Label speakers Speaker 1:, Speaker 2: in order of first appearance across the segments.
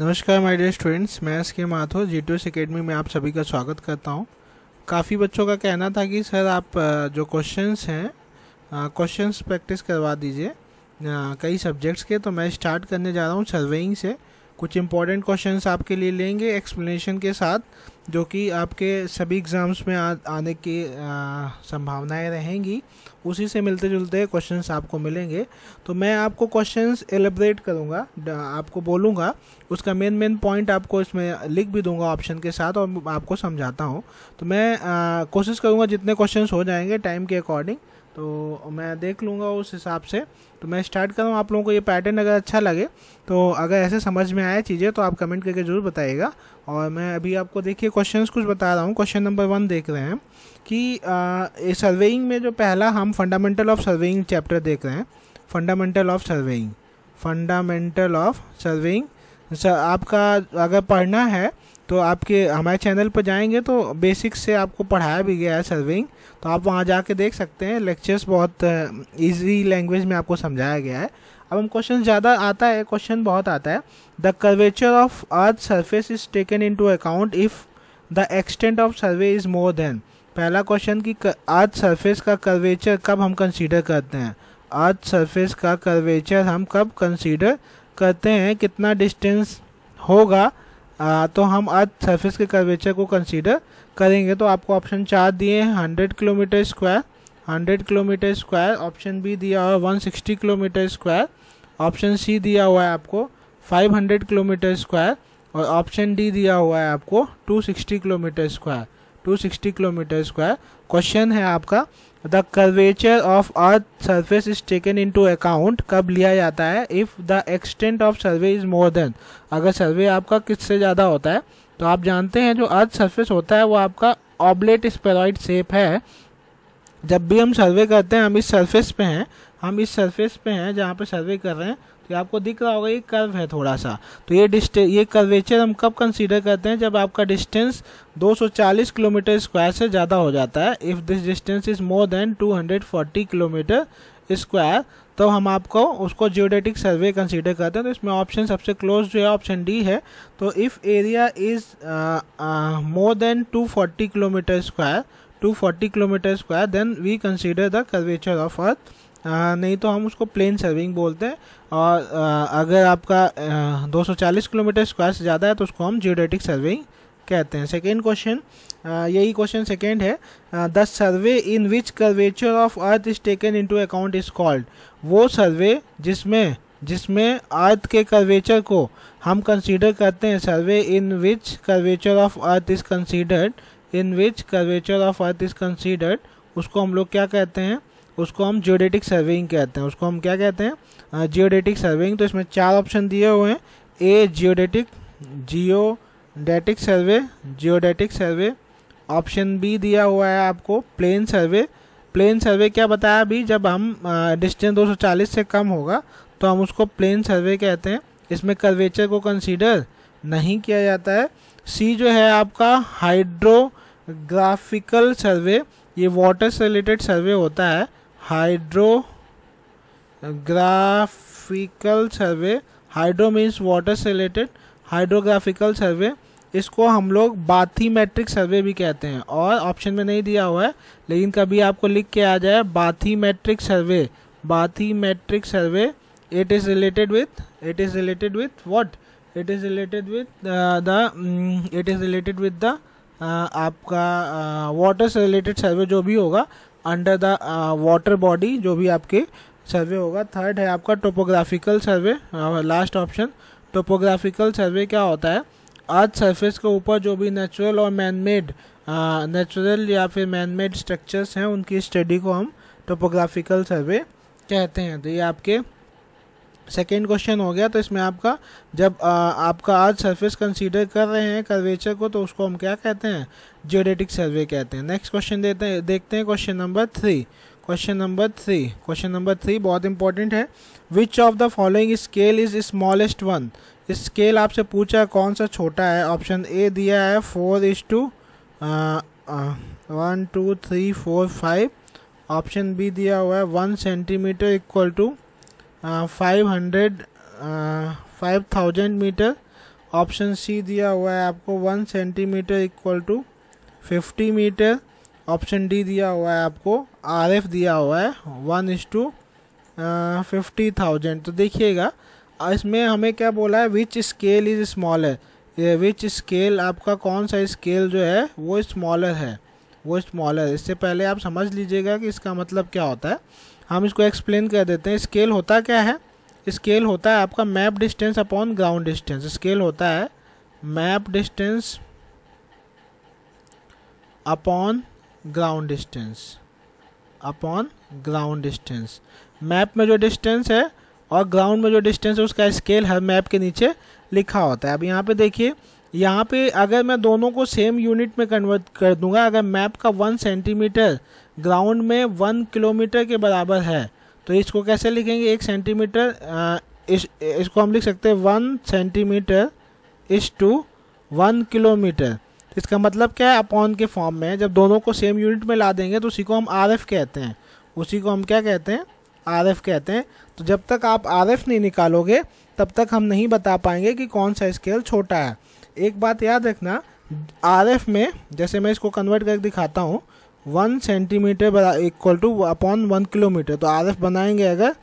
Speaker 1: नमस्कार my dear students मैं S K Matho G T S academy में आप सभी का स्वागत करता हूं काफ़ी बच्चों का कहना था कि सर आप जो क्वेश्चंस हैं क्वेश्चंस प्रैक्टिस करवा दीजिए कई सब्जेक्ट्स के तो मैं स्टार्ट करने जा रहा हूं सर्वेइंग से कुछ इंपॉर्टेंट क्वेश्चंस आपके लिए लेंगे एक्सप्लेनेशन के साथ जो कि आपके सभी एग्ज़ाम्स में आ, आने की संभावनाएं रहेंगी उसी से मिलते जुलते क्वेश्चंस आपको मिलेंगे तो मैं आपको क्वेश्चंस एलेबरेट करूँगा आपको बोलूँगा उसका मेन मेन पॉइंट आपको इसमें लिख भी दूंगा ऑप्शन के साथ और आपको समझाता हूँ तो मैं कोशिश करूँगा जितने क्वेश्चन हो जाएंगे टाइम के अकॉर्डिंग तो मैं देख लूँगा उस हिसाब से तो मैं स्टार्ट कर रहा हूँ आप लोगों को ये पैटर्न अगर अच्छा लगे तो अगर ऐसे समझ में आए चीज़ें तो आप कमेंट करके ज़रूर बताइएगा और मैं अभी आपको देखिए क्वेश्चंस कुछ बता रहा हूँ क्वेश्चन नंबर वन देख रहे हैं कि सर्वेइंग में जो पहला हम फंडामेंटल ऑफ सर्वेइंग चैप्टर देख रहे हैं fundamental of surveying fundamental of surveying आपका अगर पढ़ना है तो आपके हमारे चैनल पर जाएंगे तो बेसिक्स से आपको पढ़ाया भी गया है सर्विंग तो आप वहाँ जाके देख सकते हैं लेक्चर्स बहुत ईजी लैंग्वेज में आपको समझाया गया है अब हम क्वेश्चन ज़्यादा आता है क्वेश्चन बहुत आता है the curvature of earth surface is taken in to account if the extent of survey is more than पहला क्वेश्चन कि अर्थ सर्फेस का कर्वेचर कब हम कंसीडर करते हैं अर्थ सर्फेस का कर्वेचर हम कब कंसीडर करते हैं कितना डिस्टेंस होगा आ, तो हम आज सरफेस के कर्वेचर को कंसीडर करेंगे तो आपको ऑप्शन चार दिए हैं hundred kilometre square hundred kilometre square option B दिया हुआ है one sixty kilometre square option C दिया हुआ है आपको फाइव हंड्रेड किलोमीटर स्क्वायर और ऑप्शन डी दिया हुआ है आपको two sixty kilometre square two sixty kilometre square question है आपका the curvature of earth surface is taken in to account कब लिया जाता है if the extent of survey is more than अगर सर्वे आपका किससे ज़्यादा होता है तो आप जानते हैं जो अर्थ सर्फेस होता है वो आपका ऑबलेट स्पेराइड सेप है जब भी हम सर्वे करते हैं हम इस सर्फेस पे हैं हम इस सर्फेस पे हैं जहाँ पे सर्वे कर रहे हैं तो आपको दिख रहा होगा ये कर्व है थोड़ा सा तो ये डिस्ट ये कर्वेचर हम कब कंसीडर करते हैं जब आपका डिस्टेंस 240 किलोमीटर स्क्वायर से ज़्यादा हो जाता है if this distance is more than 240 kilometre square तो हम आपको उसको जियोडेटिक सर्वे कंसीडर करते हैं तो इसमें ऑप्शन सबसे क्लोज जो है ऑप्शन डी है तो if area is more than 240 kilometre square 240 kilometre square then we consider the curvature of earth नहीं तो हम उसको प्लेन सर्विंग बोलते हैं और अगर आपका 240 किलोमीटर स्क्वायर से ज़्यादा है तो उसको हम जियोडेटिक सर्विंग कहते हैं सेकेंड क्वेश्चन यही क्वेश्चन सेकेंड है the survey in which curvature of earth is taken in to account is called वो सर्वे जिसमें जिसमें अर्थ के कर्वेचर को हम कंसीडर करते हैं survey in which curvature of earth is considered in which curvature of earth is considered उसको हम लोग क्या कहते हैं उसको हम जियोडेटिक सर्वेइंग कहते हैं उसको हम क्या कहते हैं जियोडेटिक सर्वेइंग तो इसमें चार ऑप्शन दिए हुए हैं A geodetic geodetic survey geodetic survey option B दिया हुआ है आपको प्लेन सर्वे प्लेन सर्वे क्या बताया अभी जब हम डिस्टेंस 240 से कम होगा तो हम उसको प्लेन सर्वे कहते हैं इसमें कर्वेचर को कंसीडर नहीं किया जाता है सी जो है आपका हाइड्रोग्राफिकल सर्वे ये वाटर से रिलेटेड सर्वे होता है hydrographical survey hydro means water से रिलेटेड हाइड्रोग्राफिकल सर्वे इसको हम लोग बाथीमेट्रिक सर्वे भी कहते हैं और ऑप्शन में नहीं दिया हुआ है लेकिन कभी आपको लिख के आ जाए bathymetric survey bathymetric survey it is related with it is related with what it is related with the it is related with the आपका वाटर से रिलेटेड सर्वे जो भी होगा अंडर द वाटर बॉडी जो भी आपके सर्वे होगा थर्ड है आपका topographical survey last option topographical survey क्या होता है अर्थ सरफेस के ऊपर जो भी नेचुरल और मैन मेड नेचुरल या फिर मैन मेड स्ट्रक्चर्स हैं उनकी स्टडी को हम टोपोग्राफिकल सर्वे कहते हैं तो ये आपके सेकेंड क्वेश्चन हो गया तो इसमें आपका जब आ, आपका आज सरफेस कंसीडर कर रहे हैं कर्वेचर को तो उसको हम क्या कहते हैं जियोडेटिक सर्वे कहते हैं नेक्स्ट क्वेश्चन देते हैं देखते हैं question number three question number three question number three बहुत इंपॉर्टेंट है which of the following scale is smallest one scale आपसे पूछा है कौन सा छोटा है ऑप्शन ए दिया है four is to one two three four five option B दिया हुआ है one centimetre equal to five hundred five thousand metre option C दिया हुआ है आपको one centimetre equal to fifty metre option D दिया हुआ है आपको आर एफ दिया हुआ है one is to fifty thousand तो देखिएगा इसमें हमें क्या बोला है which scale is smaller which scale आपका कौन सा स्केल जो है वो स्मॉलर है वो स्मॉलर इससे पहले आप समझ लीजिएगा कि इसका मतलब क्या होता है हम इसको एक्सप्लेन कर देते हैं स्केल होता क्या है स्केल होता है आपका map distance upon ground distance scale होता है map distance upon ground distance upon ground distance map में जो डिस्टेंस है और ग्राउंड में जो डिस्टेंस है उसका स्केल हर मैप के नीचे लिखा होता है अब यहाँ पे देखिए यहाँ पे अगर मैं दोनों को सेम यूनिट में कन्वर्ट कर दूंगा अगर मैप का वन सेंटीमीटर ग्राउंड में वन किलोमीटर के बराबर है तो इसको कैसे लिखेंगे एक सेंटीमीटर इस इसको हम लिख सकते हैं one centimetre is to one kilometre इसका मतलब क्या है अपॉन के फॉर्म में जब दोनों को सेम यूनिट में ला देंगे तो उसी को हम आर कहते हैं उसी को हम क्या कहते हैं आर कहते हैं तो जब तक आप आर नहीं निकालोगे तब तक हम नहीं बता पाएंगे कि कौन सा स्केल छोटा है एक बात याद रखना आर में जैसे मैं इसको कन्वर्ट करके दिखाता हूँ one centimetre equal to upon one kilometre तो आर एफ बनाएंगे अगर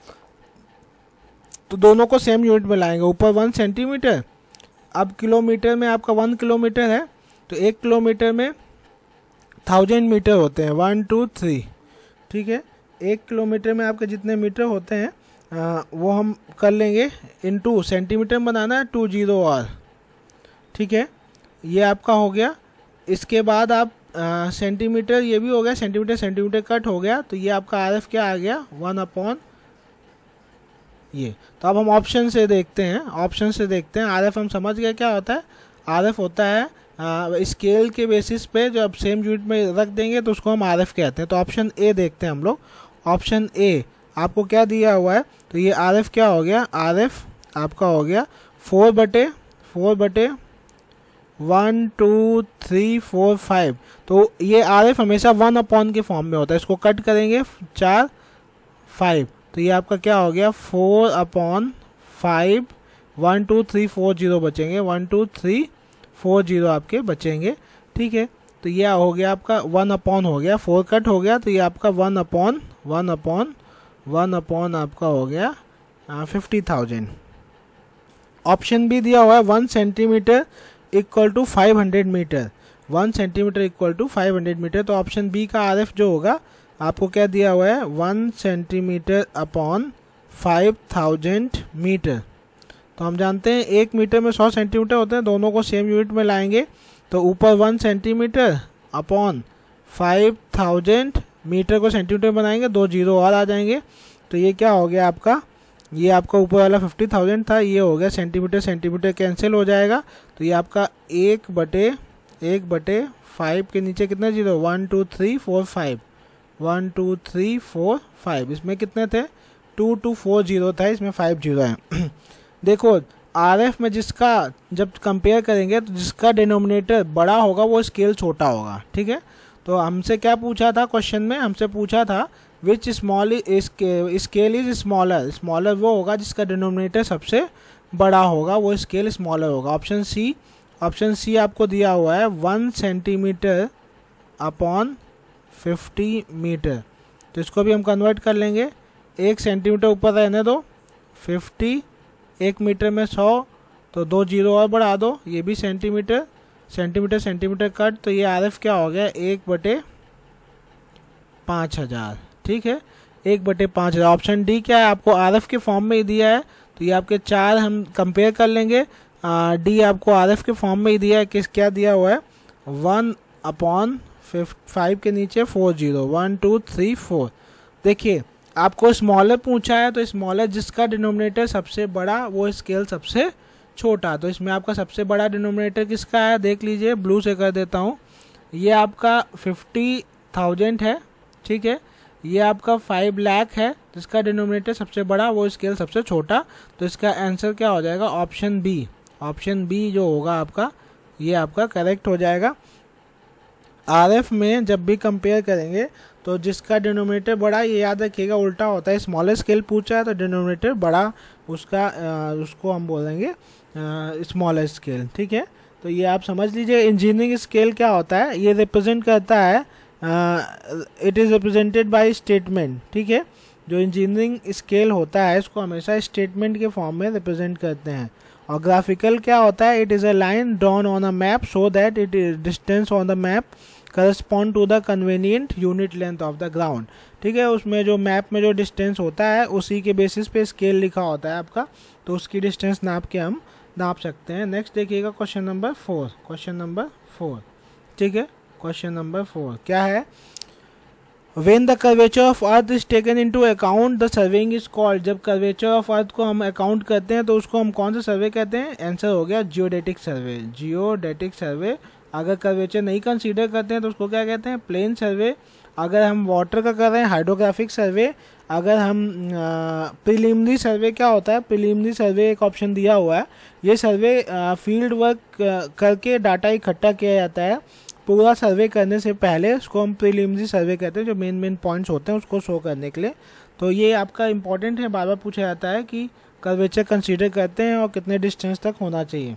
Speaker 1: तो दोनों को सेम यूनिट में लाएंगे ऊपर वन सेंटीमीटर अब किलोमीटर में आपका वन किलोमीटर है तो एक किलोमीटर में थाउजेंड मीटर होते हैं वन टू थ्री ठीक है एक किलोमीटर में आपके जितने मीटर होते हैं आ, वो हम कर लेंगे इन टू सेंटीमीटर में बनाना है टू जीरो आर ठीक है ये आपका हो गया इसके बाद आप सेंटीमीटर ये भी हो गया सेंटीमीटर सेंटीमीटर कट हो गया तो ये आपका आर एफ क्या आ गया वन अपॉन ये तो अब हम ऑप्शन से देखते हैं ऑप्शन से देखते हैं आर एफ हम समझ गए क्या होता है आर एफ होता है स्केल के बेसिस पे जो आप सेम यूनिट में रख देंगे तो उसको हम आर एफ कहते हैं तो ऑप्शन ए देखते हैं हम लोग ऑप्शन ए आपको क्या दिया हुआ है तो ये आर एफ क्या हो गया आर एफ आपका हो गया फोर बटे फोर बटे one two three four five तो ये आर एफ हमेशा वन अपॉन के फॉर्म में होता है इसको कट करेंगे चार फाइव तो ये आपका क्या हो गया four upon five one two three four zero बचेंगे one two three four zero आपके बचेंगे ठीक है तो ये हो गया आपका वन अपॉन हो गया फोर कट हो गया तो ये आपका one upon one upon one upon आपका हो गया हाँ, फिफ्टी थाउजेंड ऑप्शन भी दिया हुआ है one centimetre equal to 500 metre one centimetre equal to 500 metre तो ऑप्शन बी का आर जो होगा आपको क्या दिया हुआ है वन सेंटीमीटर अपॉन 5000 मीटर तो हम जानते हैं एक मीटर में 100 सेंटीमीटर होते हैं दोनों को सेम यूनिट में लाएंगे तो ऊपर one centimetre upon thousand metre को सेंटीमीटर बनाएंगे दो जीरो और आ जाएंगे तो ये क्या हो गया आपका ये आपका ऊपर वाला फिफ्टी थाउजेंड था ये हो गया सेंटीमीटर सेंटीमीटर कैंसिल हो जाएगा तो ये आपका एक बटे एक बटे फाइव के नीचे कितने zero one two three four five one two three four five इसमें कितने थे टू टू फोर जीरो था इसमें फाइव जीरो है देखो एफ में जिसका जब कंपेयर करेंगे तो जिसका डिनोमिनेटर बड़ा होगा वो स्केल छोटा होगा ठीक है तो हमसे क्या पूछा था क्वेश्चन में हमसे पूछा था which small scale is smaller smaller वो होगा जिसका डिनोमिनेटर सबसे बड़ा होगा वो स्केल स्मॉलर होगा ऑप्शन सी ऑप्शन सी आपको दिया हुआ है one centimetre upon fifty metre तो इसको भी हम कन्वर्ट कर लेंगे एक सेंटीमीटर ऊपर रहने दो फिफ्टी एक मीटर में सौ तो दो जीरो और बढ़ा दो ये भी सेंटीमीटर सेंटीमीटर सेंटीमीटर कट तो ये आर एफ क्या हो गया एक बटे पाँच हज़ार ठीक है एक बटे पाँच हज़ार ऑप्शन डी क्या है आपको आर के फॉर्म में ही दिया है तो ये आपके चार हम कंपेयर कर लेंगे डी आपको आर के फॉर्म में ही दिया है किस क्या दिया हुआ है वन अपॉन फाइव के नीचे four zero one two three four देखिए आपको स्मॉलर पूछा है तो स्मॉलर जिसका डिनोमिनेटर सबसे बड़ा वो स्केल सबसे छोटा तो इसमें आपका सबसे बड़ा डिनोमिनेटर किसका है देख लीजिए ब्लू से कर देता हूँ ये आपका फिफ्टी थाउजेंड है ठीक है ये आपका फाइव लैख है जिसका डिनोमिनेटर सबसे बड़ा वो स्केल सबसे छोटा तो इसका आंसर क्या हो जाएगा ऑप्शन बी ऑप्शन बी जो होगा आपका ये आपका करेक्ट हो जाएगा एफ में जब भी कंपेयर करेंगे तो जिसका डिनोमिनेटर बड़ा ये याद रखिएगा उल्टा होता है स्मॉलेस्ट स्केल पूछा है तो डिनोमिनेटर बड़ा उसका उसको हम बोलेंगे स्मॉलेस्ट स्केल ठीक है तो ये आप समझ लीजिए इंजीनियरिंग स्केल क्या होता है ये रिप्रेजेंट करता है it is represented by statement ठीक है जो इंजीनियरिंग स्केल होता है इसको हमेशा स्टेटमेंट के फॉर्म में रिप्रेजेंट करते हैं और ग्राफिकल क्या होता है it is a line drawn on a map so that it is distance on the map correspond to the convenient unit length of the ground ठीक है उसमें जो मैप में जो डिस्टेंस होता है उसी के बेसिस पे स्केल लिखा होता है आपका तो उसकी डिस्टेंस नाप के हम नाप सकते हैं नेक्स्ट देखिएगा question number four question number four ठीक है क्वेश्चन नंबर फोर क्या है when the curvature of earth is taken in to account the surveying is called जब कर्वेचर ऑफ अर्थ को हम अकाउंट करते हैं तो उसको हम कौन सा सर्वे कहते हैं आंसर हो गया जियोडेटिक सर्वे जियोडेटिक सर्वे अगर कर्वेचर नहीं कंसिडर करते हैं तो उसको क्या कहते हैं प्लेन सर्वे अगर हम वाटर का कर रहे हैं हाइड्रोग्राफिक सर्वे अगर हम प्रिलिमनरी सर्वे क्या होता है प्रिलिमनरी सर्वे एक ऑप्शन दिया हुआ है ये सर्वे फील्ड वर्क करके डाटा इकट्ठा किया जाता है पूरा सर्वे करने से पहले उसको हम प्रीलिम्स सर्वे कहते हैं जो मेन मेन पॉइंट्स होते हैं उसको शो करने के लिए तो ये आपका इंपॉर्टेंट है बार बार पूछा जाता है कि कर्वेचर कंसीडर करते हैं और कितने डिस्टेंस तक होना चाहिए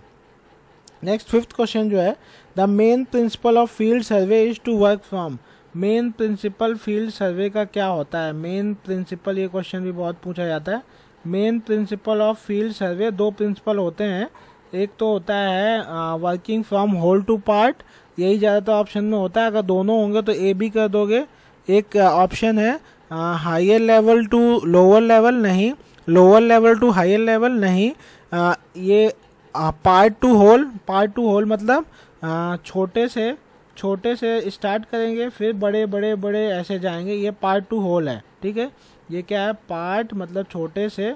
Speaker 1: नेक्स्ट फिफ्थ क्वेश्चन जो है the main principle of field survey is to work from main principle field survey का क्या होता है मेन प्रिंसिपल ये क्वेश्चन भी बहुत पूछा जाता है main principle of field survey दो प्रिंसिपल होते हैं एक तो होता है working from whole to part यही ज़्यादातर ऑप्शन में होता है अगर दोनों होंगे तो ए भी कर दोगे एक ऑप्शन है higher level to lower level नहीं lower level to higher level नहीं आ, ये part to whole part to whole मतलब आ, छोटे से छोटे से स्टार्ट करेंगे फिर बड़े बड़े बड़े ऐसे जाएंगे ये पार्ट टू होल है ठीक है ये क्या है पार्ट मतलब छोटे से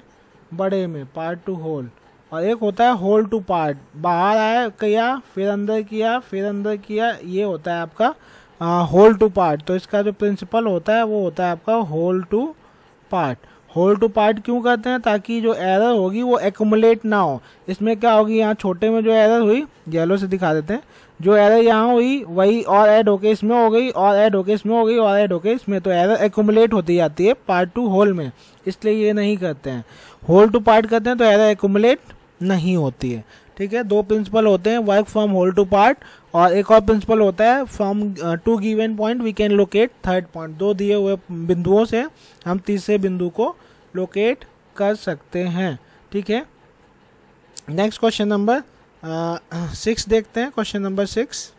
Speaker 1: बड़े में पार्ट टू होल और एक होता है होल टू पार्ट बाहर आया किया फिर अंदर किया फिर अंदर किया ये होता है आपका होल टू पार्ट तो इसका जो प्रिंसिपल होता है वो होता है आपका whole to part whole to part क्यों करते हैं ताकि जो एरर होगी वो एकुमुलेट ना हो इसमें क्या होगी यहाँ छोटे में जो एरर हुई येलो से दिखा देते हैं जो एरर यहाँ हुई वही और ऐड होके इसमें हो गई और ऐड होके इसमें हो गई और ऐड होके इसमें तो एरर एकुमुलेट होती जाती है पार्ट टू होल में इसलिए ये नहीं करते हैं होल टू पार्ट करते हैं तो एरर एकुमुलेट नहीं होती है ठीक है दो प्रिंसिपल होते हैं work from whole to part और एक और प्रिंसिपल होता है from two given point we can locate third point दो दिए हुए बिंदुओं से हम तीसरे बिंदु को लोकेट कर सकते हैं ठीक है नेक्स्ट क्वेश्चन नंबर सिक्स देखते हैं question number six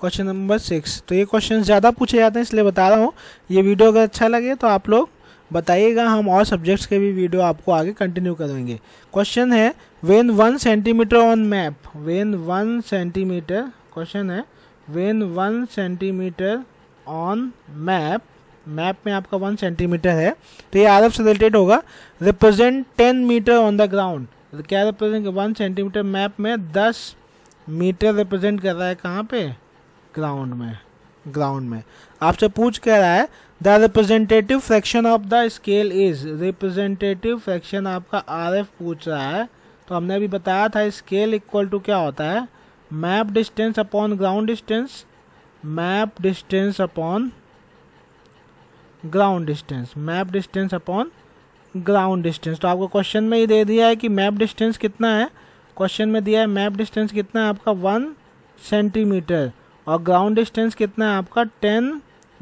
Speaker 1: question number six तो ये क्वेश्चन ज़्यादा पूछे जाते हैं इसलिए बता रहा हूँ ये वीडियो अगर अच्छा लगे तो आप लोग बताइएगा हम और सब्जेक्ट्स के भी वीडियो आपको आगे कंटिन्यू करवाएंगे क्वेश्चन है when one centimetre on map when one centimetre question है when one centimetre on map map में आपका वन सेंटीमीटर है तो ये आर से रिलेटेड होगा represent ten metre on the ground क्या रिप्रेजेंट वन सेंटीमीटर मैप में दस मीटर रिप्रेजेंट कर रहा है कहाँ पे ग्राउंड में ग्राउंड में आपसे पूछ कह रहा है the representative fraction of the scale is representative fraction आपका आर एफ पूछ रहा है तो हमने अभी बताया था स्केल इक्वल टू क्या होता है map distance upon ground distance map distance upon ground distance map distance upon ground distance तो आपको क्वेश्चन में ही दे दिया है कि मैप डिस्टेंस कितना है क्वेश्चन में दिया है मैप डिस्टेंस कितना है आपका वन सेंटीमीटर और ग्राउंड डिस्टेंस कितना है आपका टेन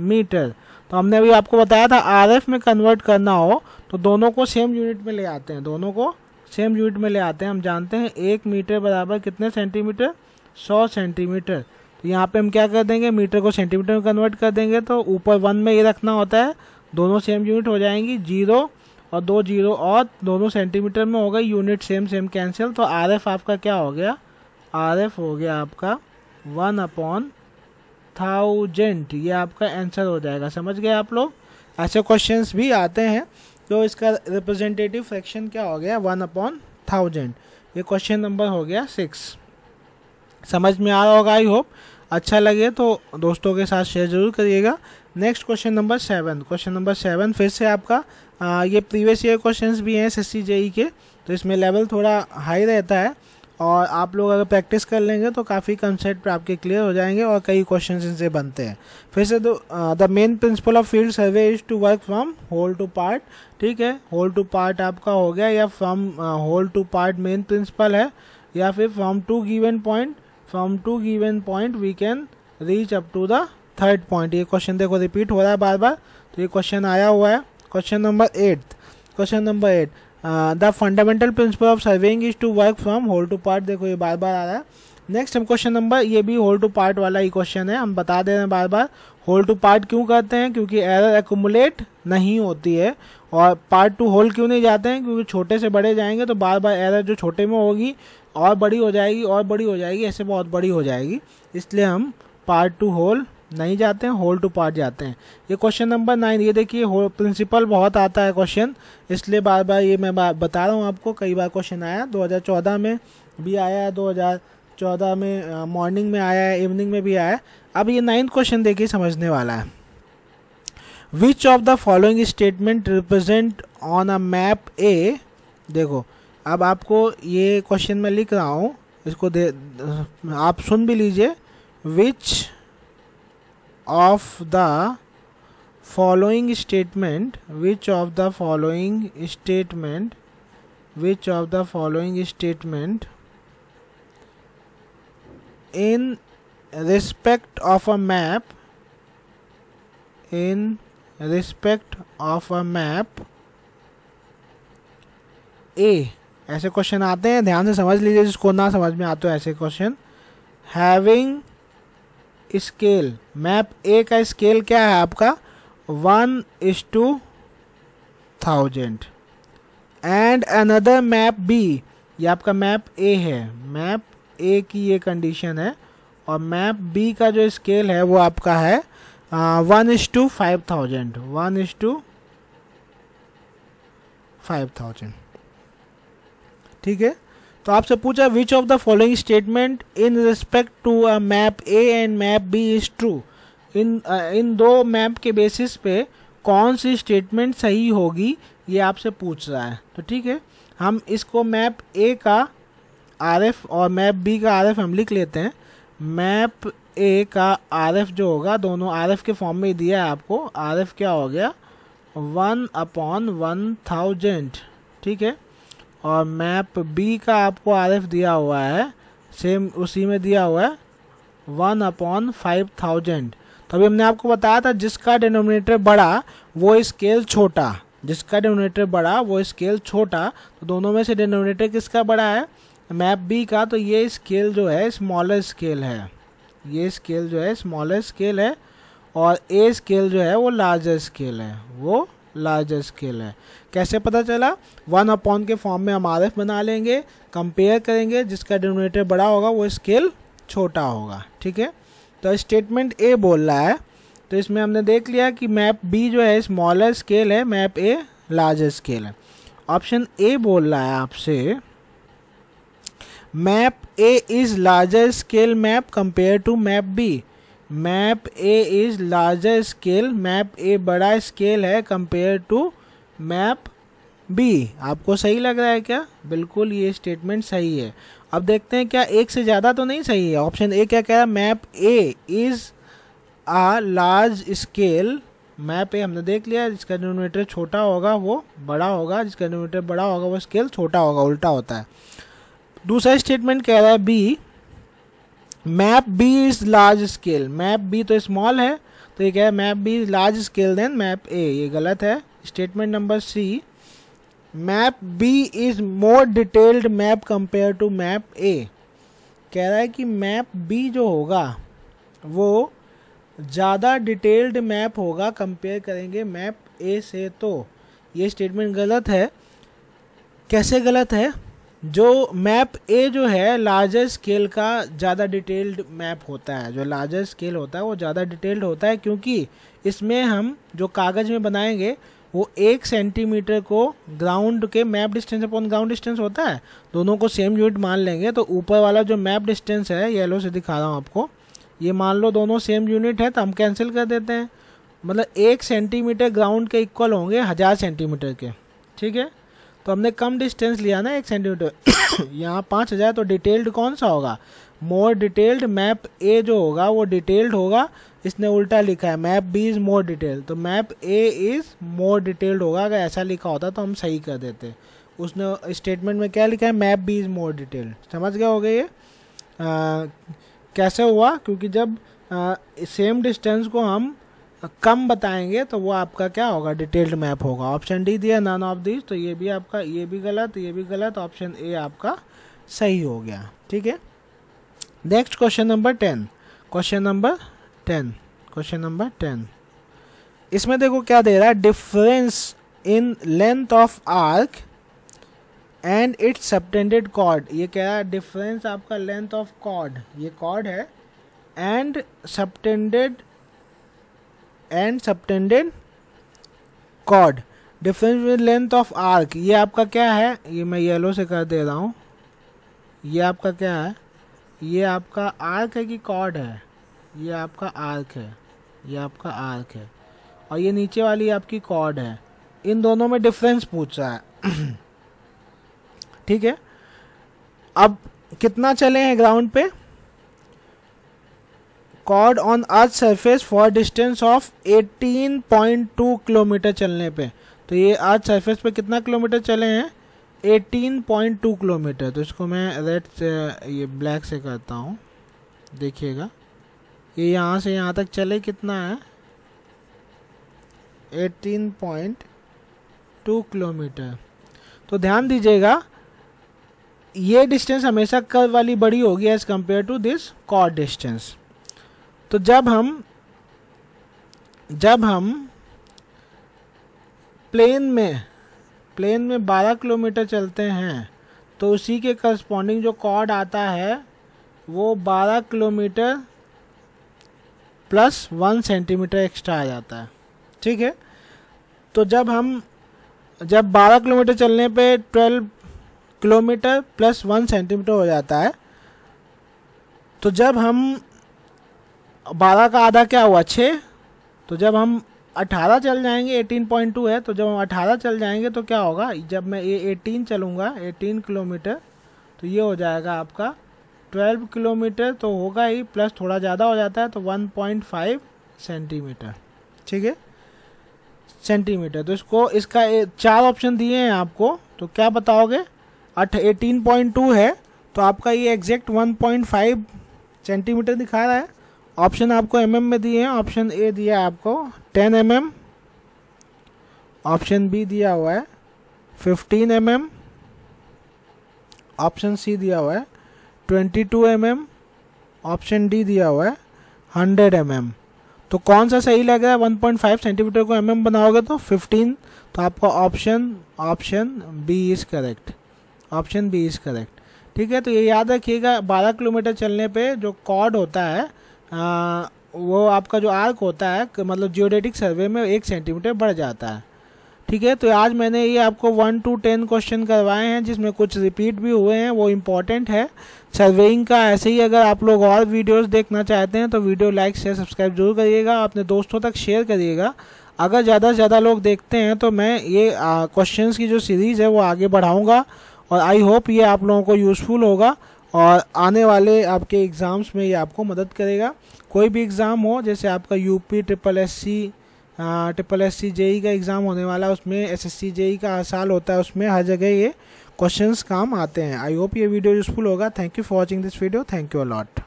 Speaker 1: मीटर तो हमने अभी आपको बताया था आर में कन्वर्ट करना हो तो दोनों को सेम यूनिट में ले आते हैं दोनों को सेम यूनिट में ले आते हैं हम जानते हैं एक मीटर बराबर कितने सेंटीमीटर सौ सेंटीमीटर तो यहाँ पे हम क्या कर देंगे मीटर को सेंटीमीटर में कन्वर्ट कर देंगे तो ऊपर वन में ये रखना होता है दोनों सेम यूनिट हो जाएंगी जीरो और दो जीरो और दोनों सेंटीमीटर में हो गई यूनिट सेम सेम कैंसिल तो आर एफ आपका क्या हो गया आर एफ हो गया आपका वन अपॉन थाउजेंट ये आपका आंसर हो जाएगा समझ गए आप लोग ऐसे क्वेश्चन भी आते हैं तो इसका रिप्रेजेंटेटिव फ्रैक्शन क्या हो गया वन अपॉन थाउजेंड ये क्वेश्चन नंबर हो गया सिक्स समझ में आ रहा होगा आई होप अच्छा लगे तो दोस्तों के साथ शेयर जरूर करिएगा next question number seven question number seven फिर से आपका आ, ये प्रीवियस ईयर क्वेश्चंस भी हैं एस एस e के तो इसमें लेवल थोड़ा हाई रहता है और आप लोग अगर प्रैक्टिस कर लेंगे तो काफ़ी कंसेप्ट आपके क्लियर हो जाएंगे और कई क्वेश्चन इनसे बनते हैं फिर से the main principle of field survey is to work from whole to part ठीक है होल टू पार्ट आपका हो गया या from whole to part main principle है या फिर from two given point from two given point we can reach up to the third point ये क्वेश्चन देखो रिपीट हो रहा है बार बार तो ये क्वेश्चन आया हुआ है question number eight question number eight the fundamental principle of surveying is to work from whole to part देखो ये बार बार आ रहा है नेक्स्ट हम क्वेश्चन नंबर ये भी होल टू पार्ट वाला ही क्वेश्चन है हम बता दे रहे हैं बार बार होल टू पार्ट क्यों करते हैं क्योंकि एरर एकुमुलेट नहीं होती है और पार्ट टू होल क्यों नहीं जाते हैं क्योंकि छोटे से बड़े जाएंगे तो बार बार एरर जो छोटे में होगी और बड़ी हो जाएगी और बड़ी हो जाएगी ऐसे बहुत बड़ी हो जाएगी इसलिए हम पार्ट टू होल नहीं जाते हैं होल टू पार्ट जाते हैं ये क्वेश्चन नंबर नाइन ये देखिए प्रिंसिपल बहुत आता है क्वेश्चन इसलिए बार बार ये मैं बता रहा हूँ आपको कई बार क्वेश्चन आया 2014 में भी आया है 2014 में मॉर्निंग में आया है इवनिंग में भी आया है अब ये नाइन्थ क्वेश्चन देखिए समझने वाला है which of the following statement represent on a map A देखो अब आपको ये क्वेश्चन मैं लिख रहा हूँ इसको दे आप सुन भी लीजिए which of the following statement which of the following statement which of the following statement in respect of a map in respect of a map A ऐसे क्वेश्चन आते हैं ध्यान से समझ लीजिए जिसको ना समझ में आते हो ऐसे question having scale map A का स्केल क्या है आपका one is two thousand and another map B ये आपका मैप ए है मैप ए की ये कंडीशन है और मैप बी का जो स्केल है वो आपका है one is to five thousand one is to five thousand ठीक है तो आपसे पूछा which of the following statement in respect to a map A and map B is true in इन दो मैप के बेसिस पे कौन सी स्टेटमेंट सही होगी ये आपसे पूछ रहा है तो ठीक है हम इसको मैप ए का आर एफ और मैप बी का आर एफ हम लिख लेते हैं मैप ए का आर एफ जो होगा दोनों आर एफ के फॉर्म में ही दिया है आपको आर एफ क्या हो गया वन अपॉन वन थाउजेंड ठीक है और मैप बी का आपको आर दिया हुआ है सेम उसी में दिया हुआ है वन अपॉन फाइव थाउजेंड तो अभी हमने आपको बताया था जिसका डिनोमिनेटर बड़ा वो स्केल छोटा जिसका डिनोमिनेटर बड़ा वो स्केल छोटा तो दोनों में से डिनोमिनेटर किसका बड़ा है मैप बी का तो ये स्केल जो है स्मॉलर स्केल है ये स्केल जो है स्मॉलर स्केल है और ए स्केल जो है वो लार्जर स्केल है वो लार्जर स्केल है कैसे पता चला वन अपॉन के फॉर्म में हम आर एफ बना लेंगे कंपेयर करेंगे जिसका डिनोमिनेटर बड़ा होगा वो स्केल छोटा होगा ठीक है तो स्टेटमेंट ए बोल रहा है तो इसमें हमने देख लिया कि मैप बी जो है स्मॉलर स्केल है मैप ए लार्जर स्केल है ऑप्शन ए बोल रहा है आपसे map A is larger scale map compare to map B map A is larger scale map A बड़ा स्केल है कंपेयर टू मैप बी आपको सही लग रहा है क्या बिल्कुल ये स्टेटमेंट सही है अब देखते हैं क्या एक से ज़्यादा तो नहीं सही है ऑप्शन ए क्या कह रहा है map A is a large scale map A हमने देख लिया जिसका डिनोमीटर छोटा होगा वो बड़ा होगा जिसका डिनोमीटर बड़ा होगा वो स्केल छोटा होगा उल्टा होता है दूसरा स्टेटमेंट कह रहा है B map B is large scale map B तो स्मॉल है तो ये क्या है map B is large scale then map A ये गलत है statement number C map B is more detailed map compare to map A कह रहा है कि मैप बी जो होगा वो ज़्यादा डिटेल्ड मैप होगा कंपेयर करेंगे मैप ए से तो ये स्टेटमेंट गलत है कैसे गलत है जो मैप ए जो है लार्जर स्केल का ज़्यादा डिटेल्ड मैप होता है जो लार्जर स्केल होता है वो ज़्यादा डिटेल्ड होता है क्योंकि इसमें हम जो कागज़ में बनाएंगे वो एक सेंटीमीटर को ग्राउंड के map distance upon ground distance होता है दोनों को सेम यूनिट मान लेंगे तो ऊपर वाला जो मैप डिस्टेंस है येलो से दिखा रहा हूँ आपको ये मान लो दोनों सेम यूनिट है तो हम कैंसिल कर देते हैं मतलब एक सेंटीमीटर ग्राउंड के इक्वल होंगे हज़ार सेंटीमीटर के ठीक है तो हमने कम डिस्टेंस लिया ना एक सेंटीमीटर यहाँ पाँच हज़ार तो डिटेल्ड कौन सा होगा मोर डिटेल्ड मैप ए जो होगा वो डिटेल्ड होगा इसने उल्टा लिखा है map B is more detailed तो map A is more detailed होगा अगर ऐसा लिखा होता तो हम सही कर देते उसने स्टेटमेंट में क्या लिखा है map B is more detailed समझ गया होगा ये कैसे हुआ क्योंकि जब सेम डिस्टेंस को हम कम बताएंगे तो वो आपका क्या होगा डिटेल्ड मैप होगा ऑप्शन डी दिया नन ऑफ दिस तो ये भी आपका ये भी गलत ये भी गलत ऑप्शन ए आपका सही हो गया ठीक है next question number ten question number ten question number ten इसमें देखो क्या दे रहा है difference in length of arc and its subtended chord ये क्या है डिफरेंस आपका लेंथ ऑफ कॉर्ड ये कॉर्ड है एंड सबटेंडेड एंड सबटेंडेड कॉड difference with length of arc ये आपका क्या है ये मैं येलो से कर दे रहा हूँ ये आपका क्या है ये आपका आर्क है कि कॉड है ये आपका आर्क है ये आपका आर्क है और ये नीचे वाली आपकी कॉड है इन दोनों में डिफरेंस पूछ रहा है ठीक है अब कितना चले हैं ग्राउंड पे chord on earth surface for distance of 18.2 kilometre चलने पे तो ये अर्थ सरफेस पे कितना किलोमीटर चले हैं 18.2 किलोमीटर तो इसको मैं रेड से uh, ये ब्लैक से करता हूँ देखिएगा ये यहाँ से यहाँ तक चले कितना है 18.2 किलोमीटर तो ध्यान दीजिएगा ये डिस्टेंस हमेशा कर्व वाली बड़ी होगी as compare to this chord distance तो जब हम जब हम प्लेन में प्लेन में 12 किलोमीटर चलते हैं तो उसी के करस्पॉन्डिंग जो कॉर्ड आता है वो 12 kilometre plus one centimetre extra आ जाता है ठीक है तो जब हम जब 12 किलोमीटर चलने पे 12 किलोमीटर प्लस वन सेंटीमीटर हो जाता है तो जब हम बारह का आधा क्या हुआ छः तो जब हम अठारह चल जाएंगे एटीन पॉइंट टू है तो जब हम अठारह चल जाएंगे तो क्या होगा जब मैं ये एटीन चलूँगा एटीन किलोमीटर तो ये हो जाएगा आपका ट्वेल्व किलोमीटर तो होगा ही प्लस थोड़ा ज़्यादा हो जाता है तो वन पॉइंट फाइव सेंटीमीटर ठीक है सेंटीमीटर तो इसको इसका चार ऑप्शन दिए हैं आपको तो क्या बताओगे अठ एटीन पॉइंट टू है तो आपका ये exact one point five centimetre दिखा रहा है ऑप्शन आपको एम mm में दिए हैं ऑप्शन ए दिया है आपको ten M M option B दिया हुआ है fifteen M M option C दिया हुआ है twenty two M M option D दिया हुआ है हंड्रेड एम एम तो कौन सा सही लग रहा है वन पॉइंट फाइव सेंटीमीटर को एम mm बनाओगे तो फिफ्टीन तो आपका option option B is correct option B is correct ठीक है तो ये याद रखिएगा बारह किलोमीटर चलने पे जो कॉर्ड होता है आ, वो आपका जो आर्क होता है मतलब जियोडेटिक सर्वे में एक सेंटीमीटर बढ़ जाता है ठीक है तो आज मैंने ये आपको वन टू टेन क्वेश्चन करवाए हैं जिसमें कुछ रिपीट भी हुए हैं वो इम्पॉर्टेंट है सर्वेइंग का ऐसे ही अगर आप लोग और वीडियोस देखना चाहते हैं तो वीडियो लाइक शेयर सब्सक्राइब जरूर करिएगा अपने दोस्तों तक शेयर करिएगा अगर ज़्यादा से ज़्यादा लोग देखते हैं तो मैं ये क्वेश्चन की जो सीरीज़ है वो आगे बढ़ाऊँगा और आई होप ये आप लोगों को यूज़फुल होगा और आने वाले आपके एग्ज़ाम्स में ये आपको मदद करेगा कोई भी एग्ज़ाम हो जैसे आपका UP triple S C triple S C JE का एग्ज़ाम होने वाला है उसमें एस एस सी जेई का हर साल होता है उसमें हर जगह ये क्वेश्चंस काम आते हैं आई होप ये वीडियो यूज़फुल होगा thank you for watching this video thank you allot